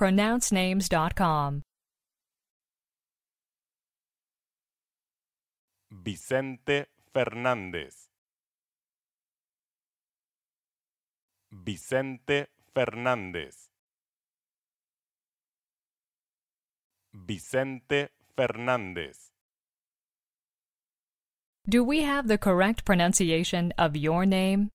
pronouncenames.com. Vicente Fernández. Vicente Fernández. Vicente Fernández. Do we have the correct pronunciation of your name?